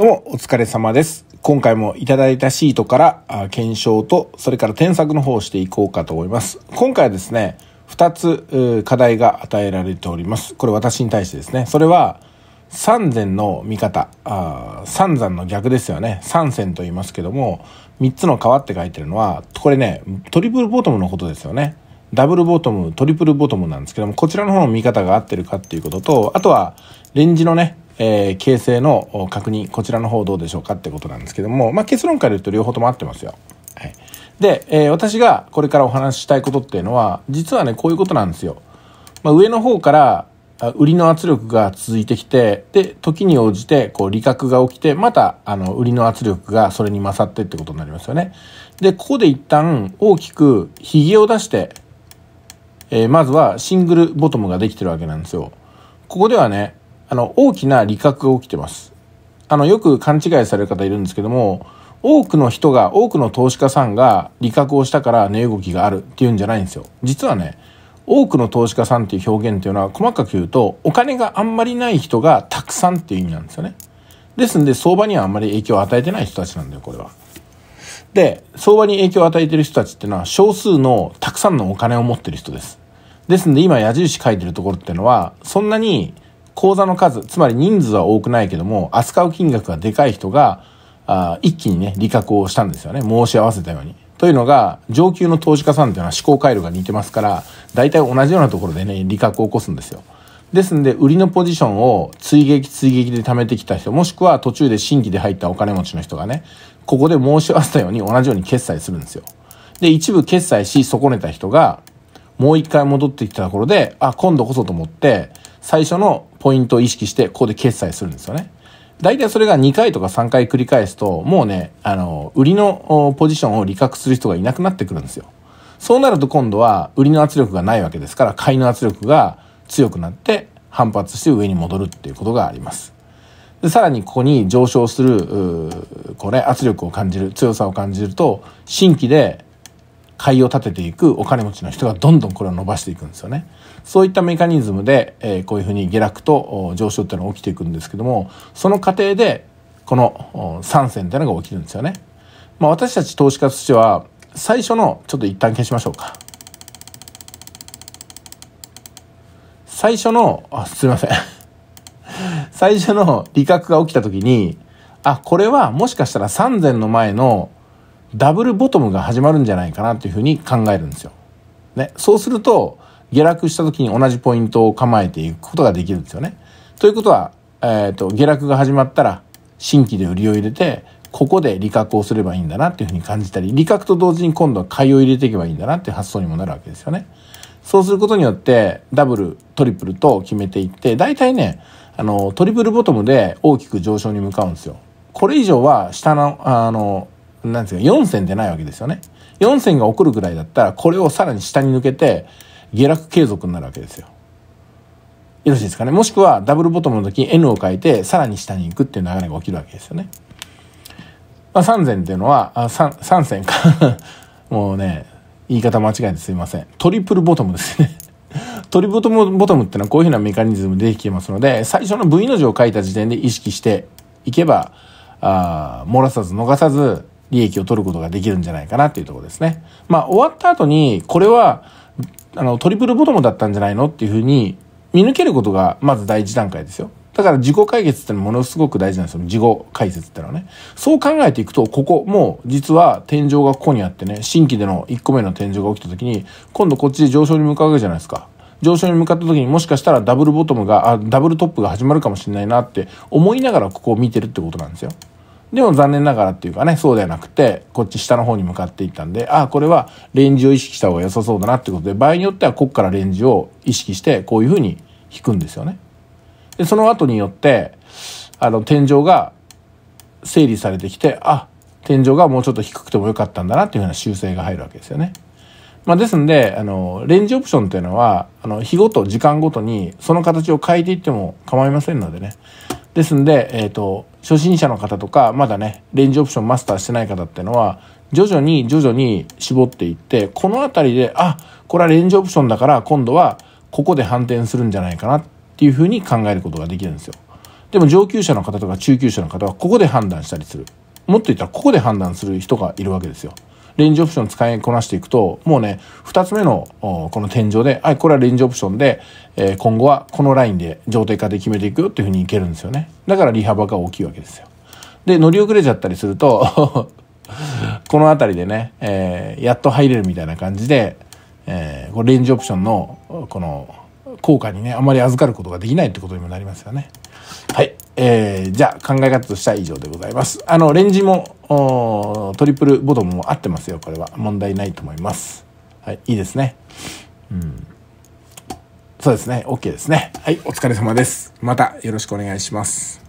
どうも、お疲れ様です。今回もいただいたシートから検証と、それから添削の方をしていこうかと思います。今回はですね、二つ課題が与えられております。これ私に対してですね。それは、三善の見方、三山の逆ですよね。三線と言いますけども、三つの川って書いてるのは、これね、トリプルボトムのことですよね。ダブルボトム、トリプルボトムなんですけども、こちらの方の見方が合ってるかっていうことと、あとは、レンジのね、えー、形成の確認、こちらの方どうでしょうかってことなんですけども、まあ、結論から言うと両方とも合ってますよ。はい。で、えー、私がこれからお話ししたいことっていうのは、実はね、こういうことなんですよ。まあ、上の方から、売りの圧力が続いてきて、で、時に応じて、こう、利確が起きて、また、あの、売りの圧力がそれに勝ってってことになりますよね。で、ここで一旦、大きく、げを出して、えー、まずはシングルボトムができてるわけなんですよ。ここではね、あの、大きな利確が起きてます。あの、よく勘違いされる方いるんですけども、多くの人が、多くの投資家さんが利確をしたから値動きがあるっていうんじゃないんですよ。実はね、多くの投資家さんっていう表現っていうのは細かく言うと、お金があんまりない人がたくさんっていう意味なんですよね。ですんで、相場にはあんまり影響を与えてない人たちなんだよ、これは。で、相場に影響を与えてる人たちっていうのは少数のたくさんのお金を持ってる人です。ですんで今矢印書いてるところっていうのは、そんなに口座の数、つまり人数は多くないけども、扱う金額がでかい人が、あ一気にね、利確をしたんですよね。申し合わせたように。というのが、上級の投資家さんというのは思考回路が似てますから、大体同じようなところでね、利確を起こすんですよ。ですんで、売りのポジションを追撃追撃で貯めてきた人、もしくは途中で新規で入ったお金持ちの人がね、ここで申し合わせたように同じように決済するんですよ。で、一部決済し損ねた人が、もう一回戻ってきたところで、あ、今度こそと思って、最初のポイントを意識して、ここで決済するんですよね。大体それが2回とか3回繰り返すと、もうね、あの、売りのポジションを利確する人がいなくなってくるんですよ。そうなると今度は売りの圧力がないわけですから、買いの圧力が強くなって反発して上に戻るっていうことがあります。でさらにここに上昇する、これ圧力を感じる、強さを感じると、新規で買いを立てていくお金持ちの人がどんどんこれを伸ばしていくんですよね。そういったメカニズムで、えこういうふうに下落と上昇っていうのが起きていくんですけどもその過程でこの3線っていうのが起きるんですよね。まあ、私たち投資家としては最初のちょっと一旦消しましょうか。最初のあすいません最初の利確が起きた時にあこれはもしかしたら三千の前のダブルボトムが始まるんじゃないかなというふうに考えるんですよ。ね、そうすると下落した時に同じポイントを構えていくことができるんですよね。ということは、えーと、下落が始まったら新規で売りを入れてここで利確をすればいいんだなっていうふうに感じたり利確と同時に今度は買いを入れていけばいいんだなっていう発想にもなるわけですよね。そうすることによってダブルトリプルと決めていって大体ねあのトリプルボトムで大きく上昇に向かうんですよ。これ以上は下のあのなんですか、4線でないわけですよね。4線が起こるぐらいだったら、これをさらに下に抜けて、下落継続になるわけですよ。よろしいですかね。もしくは、ダブルボトムの時に N を変えて、さらに下に行くっていう流れが起きるわけですよね。まあ、3線っていうのは、あ 3, 3線か もうね、言い方間違えてすいません。トリプルボトムですね トリプルボトムっていうのはこういうふうなメカニズムでできてますので、最初の V の字を書いた時点で意識していけば、あ漏らさず逃さず利益を取ることができるんじゃないかなっていうとこですね。まあ、終わった後に、これは、あの、トリプルボトムだったんじゃないのっていうふうに、見抜けることが、まず第一段階ですよ。だから自己解決ってのはものすごく大事なんですよ。自己解説ってのはね。そう考えていくと、ここ、もう実は天井がここにあってね、新規での1個目の天井が起きた時に、今度こっちで上昇に向かうわけじゃないですか。上昇に向かった時にもしかしたらダブルボトムが、あダブルトップが始まるかもしれないなって思いながらここを見てるってことなんですよ。でも残念ながらっていうかね、そうではなくて、こっち下の方に向かっていったんで、ああ、これはレンジを意識した方が良さそうだなってことで、場合によってはこっからレンジを意識して、こういう風に引くんですよね。で、その後によって、あの、天井が整理されてきて、あ、天井がもうちょっと低くても良かったんだなっていう風な修正が入るわけですよね。まあ、ですんで、あの、レンジオプションっていうのは、あの、日ごと、時間ごとに、その形を変えていっても構いませんのでね。ですんで、えっ、ー、と、初心者の方とかまだねレンジオプションマスターしてない方っていうのは徐々に徐々に絞っていってこの辺りであこれはレンジオプションだから今度はここで反転するんじゃないかなっていうふうに考えることができるんですよでも上級者の方とか中級者の方はここで判断したりするもっと言ったらここで判断する人がいるわけですよレンジオプション使いこなしていくと、もうね、2つ目のこの天井で、はい、これはレンジオプションで、え今後はこのラインで上低下で決めていくよっていうふうにいけるんですよね。だから利幅が大きいわけですよ。で、乗り遅れちゃったりすると この辺りでね、えー、やっと入れるみたいな感じで、えー、これレンジオプションのこの効果にね、あまり預かることができないってことにもなりますよね。はい。えー、じゃあ考え方としては以上でございます。あの、レンジも、トリプルボトムも合ってますよ、これは。問題ないと思います。はい、いいですね。うん。そうですね、OK ですね。はい、お疲れ様です。またよろしくお願いします。